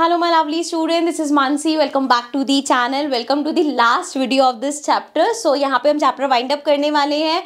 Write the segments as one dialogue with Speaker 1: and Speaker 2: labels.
Speaker 1: hello my lovely student this is Mansi welcome back to the channel welcome to the last video of this chapter so यहाँ पे हम chapter wind up करने वाले हैं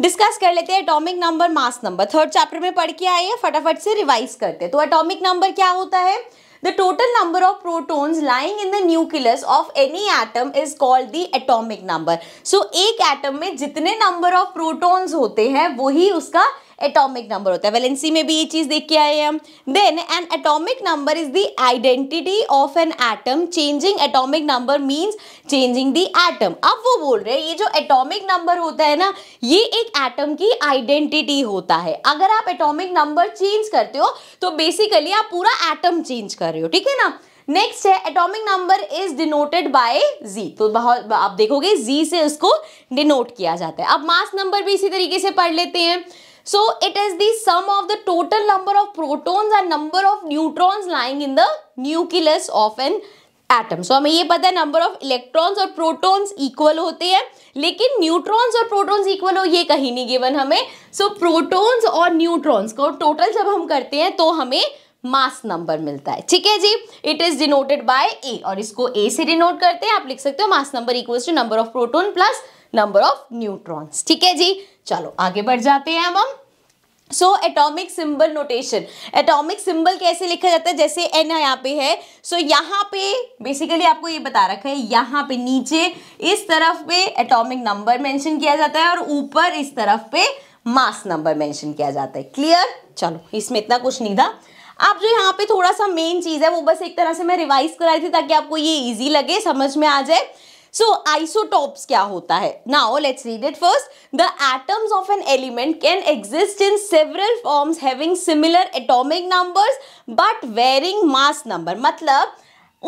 Speaker 1: discuss कर लेते हैं atomic number mass number third chapter में पढ़ के आइए फटाफट से रिवाइज करते हैं तो एटॉमिक नंबर क्या होता है the total number of protons lying in the nucleus of any atom is called the atomic number so एक एटम में जितने नंबर ऑफ प्रोटोन्स होते हैं वही उसका एटॉमिक नंबर होता है वेलेंसी में भी ये चीज़ देख के आए हम then an atomic number is the identity of an atom changing atomic number means changing the atom अब वो बोल रहे हैं ये जो एटॉमिक नंबर होता है ना ये एक एटम की आइडेंटिटी होता है अगर आप एटॉमिक नंबर चेंज करते हो तो बेसिकली आप पूरा एटम चेंज कर रहे हो ठीक है ना नेक्स्ट है atomic number is denoted by Z तो बहुत आप देखोगे जी से उसको डिनोट किया जाता है अब मास नंबर भी इसी तरीके से पढ़ लेते हैं So it is the sum of the total number of protons and number of neutrons lying in the nucleus of an atom so so, हमें ये पता है नंबर ऑफ इलेक्ट्रॉन्स और प्रोटॉन्स इक्वल होते हैं लेकिन न्यूट्रॉन्स और प्रोटॉन्स इक्वल हो ये कहीं नहीं गिवन हमें सो so, प्रोटॉन्स और न्यूट्रॉन्स को टोटल जब हम करते हैं तो हमें मास नंबर मिलता है ठीक है जी it is denoted by A और इसको ए से डिनोट करते हैं आप लिख सकते हो mass number equals to number of proton plus number of neutrons ठीक है जी चलो आगे बढ़ जाते हैं अब हम so atomic symbol notation atomic symbol कैसे लिखा जाता है जैसे एन यहाँ पे है सो so, यहाँ पे बेसिकली आपको ये बता रखा है यहाँ पे नीचे इस तरफ पे एटॉमिक नंबर मेंशन किया जाता है और ऊपर इस तरफ पे मास नंबर मेंशन किया जाता है क्लियर चलो इसमें इतना कुछ नहीं था आप जो यहाँ पे थोड़ा सा मेन चीज़ है वो बस एक तरह से मैं रिवाइज कराई थी ताकि आपको ये इजी लगे समझ में आ जाए सो आइसोटॉप्स क्या होता है now let's read it first the atoms of an element can exist in several forms having similar atomic numbers but varying mass number मतलब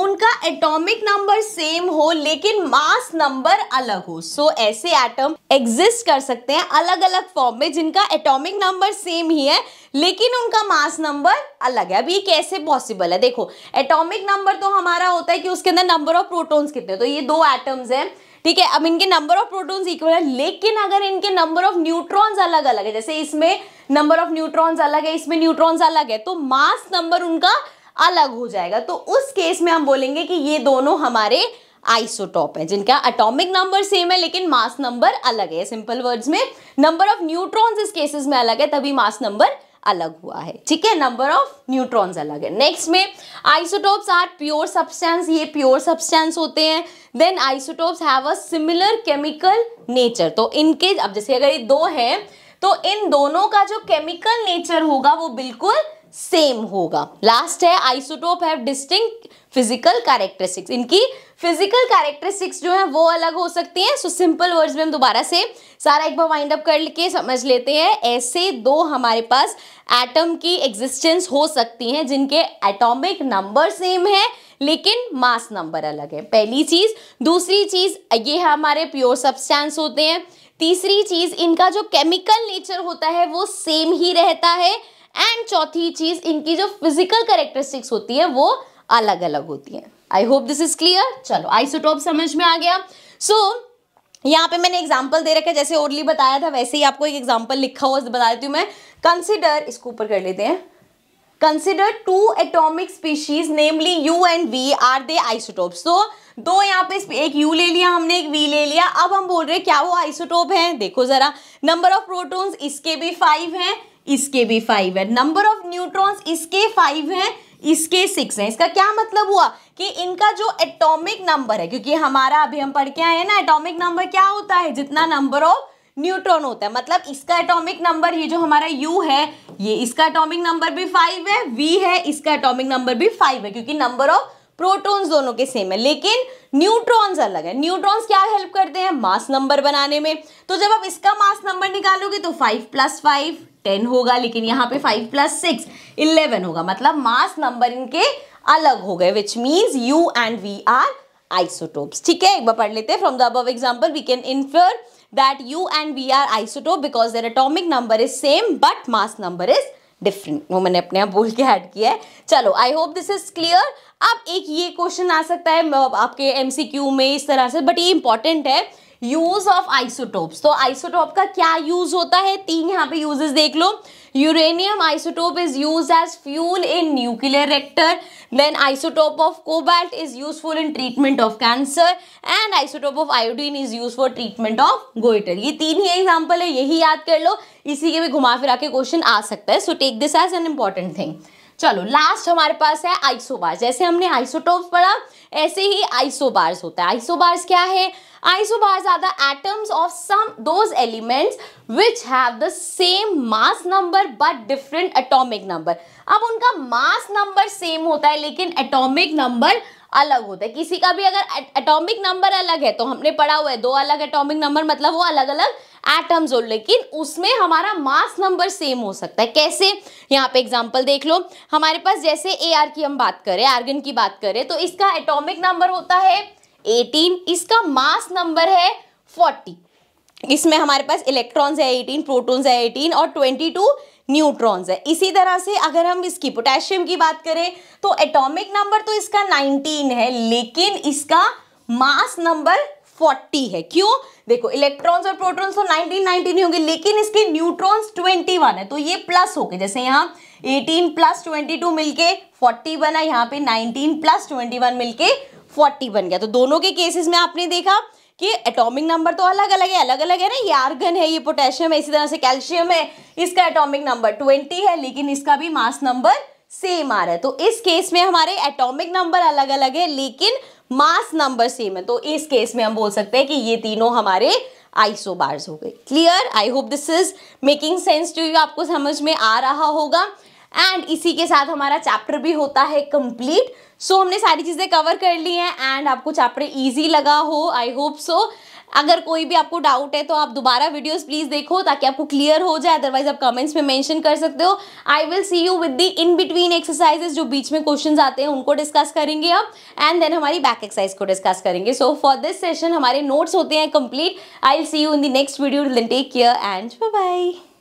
Speaker 1: उनका एटॉमिक नंबर सेम हो लेकिन मास नंबर अलग हो सो so, ऐसे एटम एग्जिस्ट कर सकते हैं अलग अलग फॉर्म में जिनका एटॉमिक नंबर सेम ही है लेकिन उनका मास नंबर अलग है अब ये कैसे पॉसिबल है देखो एटॉमिक नंबर तो हमारा होता है कि उसके अंदर नंबर ऑफ प्रोटॉन्स कितने तो ये दो एटम्स हैं ठीक है अब इनके नंबर ऑफ प्रोटॉन्स इक्वल है लेकिन अगर इनके नंबर ऑफ न्यूट्रॉन्स अलग अलग है जैसे इसमें नंबर ऑफ न्यूट्रॉन्स अलग है इसमें न्यूट्रॉन्स अलग है तो मास नंबर उनका अलग हो जाएगा तो उस केस में हम बोलेंगे कि ये दोनों हमारे आइसोटॉप है जिनका अटोमिक नंबर सेम है लेकिन मास नंबर अलग है सिंपल वर्ड्स में नंबर ऑफ न्यूट्रॉन्स इस केसेस में अलग है तभी मास नंबर अलग हुआ है ठीक है नंबर ऑफ न्यूट्रॉन्स अलग है नेक्स्ट में आइसोटोप्स आर प्योर सब्सटेंस ये प्योर सब्सटेंस होते हैं then isotopes have a similar chemical nature तो इनके अब जैसे अगर ये दो हैं तो इन दोनों का जो केमिकल नेचर होगा वो बिल्कुल सेम होगा लास्ट है आइसोटोप है डिस्टिंग फिजिकल कैरेक्टरिस्टिक्स इनकी फिजिकल कैरेक्टरिस्टिक्स जो है वो अलग हो सकती हैं सो सिंपल वर्ड्स में हम दोबारा से सारा एक बार वाइंड अप कर लेके समझ लेते हैं ऐसे दो हमारे पास एटम की एग्जिस्टेंस हो सकती हैं जिनके एटॉमिक नंबर सेम है लेकिन मास नंबर अलग है पहली चीज़ दूसरी चीज़ ये हमारे प्योर सब्सटेंस होते हैं तीसरी चीज़ इनका जो केमिकल नेचर होता है वो सेम ही रहता है एंड चौथी चीज इनकी जो फिजिकल करेक्टरिस्टिक्स होती है वो अलग अलग होती है I hope this is clear चलो आइसोटोप समझ में आ गया सो so, यहाँ पे मैंने एग्जाम्पल दे रखा है जैसे ओरली बताया था वैसे ही आपको एक एग्जाम्पल लिखा हुआ बता देती हूँ मैं कंसिडर इसको ऊपर कर लेते हैं consider two atomic species namely U and V are they isotope so दो यहाँ पे एक यू ले लिया हमने एक वी ले लिया अब हम बोल रहे हैं क्या वो आइसोटोप है देखो जरा नंबर ऑफ प्रोटोन इसके भी फाइव हैं इसके भी फाइव है नंबर ऑफ न्यूट्रॉन्स इसके फाइव है इसके सिक्स है इसका क्या मतलब हुआ कि इनका जो एटॉमिक नंबर है क्योंकि हमारा अभी हम पढ़ के आए हैं ना एटॉमिक नंबर क्या होता है जितना नंबर ऑफ न्यूट्रॉन होता है मतलब इसका एटॉमिक नंबर ये जो हमारा यू है ये इसका एटॉमिक नंबर भी फाइव है वी है इसका एटॉमिक नंबर भी फाइव है क्योंकि नंबर ऑफ प्रोटॉन्स दोनों के सेम है लेकिन न्यूट्रॉन्स अलग है न्यूट्रॉन्स क्या हेल्प करते हैं मास नंबर बनाने में तो जब आप इसका मास नंबर निकालोगे तो फाइव प्लस फाइव टेन होगा लेकिन यहाँ पे फाइव प्लस सिक्स इलेवन होगा मतलब मास नंबर इनके अलग हो गए which means U and V are isotopes ठीक है एक बार पढ़ लेते हैं from the above example we can infer that U and V are isotope because their atomic number is same but mass number is different वो मैंने अपने आप बोल के ऐड किया है चलो I hope this is clear अब एक ये क्वेश्चन आ सकता है आपके एमसीक्यू में इस तरह से बट ये इंपॉर्टेंट है यूज ऑफ आइसोटोप्स तो आइसोटोप का क्या यूज होता है तीन यहाँ पे यूजेस देख लो uranium isotope is use as fuel in nuclear reactor then isotope of cobalt is useful in treatment of cancer and isotope of iodine is use for treatment of goitre ये तीन ही example है यही याद कर लो इसी के भी घुमा फिरा के क्वेश्चन आ सकता है so take this as an important thing चलो लास्ट हमारे पास है आइसोबार्स जैसे हमने आइसोटोप्स पढ़ा ऐसे ही आइसोबार्स होता है आइसोबार्स क्या है isobars are the atoms of some those elements which have the same mass number but different atomic number अब उनका मास नंबर सेम होता है लेकिन एटॉमिक नंबर अलग होता है किसी का भी अगर एटॉमिक नंबर अलग है तो हमने पढ़ा हुआ है दो अलग एटॉमिक नंबर मतलब वो अलग अलग एटम्स हो लेकिन उसमें हमारा मास नंबर सेम हो सकता है कैसे यहाँ पे एग्जाम्पल देख लो हमारे पास जैसे ए आर की हम बात करें आर्गन की बात करें तो इसका एटोमिक नंबर होता है एटीन इसका मास नंबर है फोर्टी इसमें हमारे पास इलेक्ट्रॉन्स है एटीन प्रोटोन्स है एटीन और टू न्यूट्रॉन्स है इसी तरह से अगर हम इसकी पोटेशियम की बात करें तो एटॉमिक नंबर तो इसका 19 है लेकिन इसका मास नंबर 40 है क्यों देखो इलेक्ट्रॉन्स और प्रोटॉन्स तो 19 19 ही होंगे लेकिन इसके न्यूट्रॉन्स 21 है तो ये प्लस हो गए जैसे यहाँ 18 प्लस 22 मिलके 40 बना यहाँ पे 19 प्लस 21 मिलके 40 बन गया तो दोनों के केसेस में आपने देखा कि एटॉमिक नंबर तो अलग अलग है अलग अलग है ना ये आर्गन है ये पोटेशियम है इसी तरह से कैल्शियम है इसका एटॉमिक नंबर ट्वेंटी है लेकिन इसका भी मास नंबर सेम आ रहा है तो इस केस में हमारे एटॉमिक नंबर अलग अलग है लेकिन मास नंबर सेम है तो इस केस में हम बोल सकते हैं कि ये तीनों हमारे आइसोबार्स हो गए clear I hope this is making sense to you आपको समझ में आ रहा होगा एंड इसी के साथ हमारा चैप्टर भी होता है कंप्लीट सो so, हमने सारी चीज़ें कवर कर ली हैं एंड आपको चैप्टर इजी लगा हो आई होप सो अगर कोई भी आपको डाउट है तो आप दोबारा वीडियोस प्लीज़ देखो ताकि आपको क्लियर हो जाए अदरवाइज आप कमेंट्स में मेंशन कर सकते हो I will see you with the in between exercises जो बीच में क्वेश्चन आते हैं उनको डिस्कस करेंगे अब एंड देन हमारी बैक एक्सरसाइज को डिस्कस करेंगे सो फॉर दिस सेशन हमारे नोट्स होते हैं complete I will see you in the next video take care and bye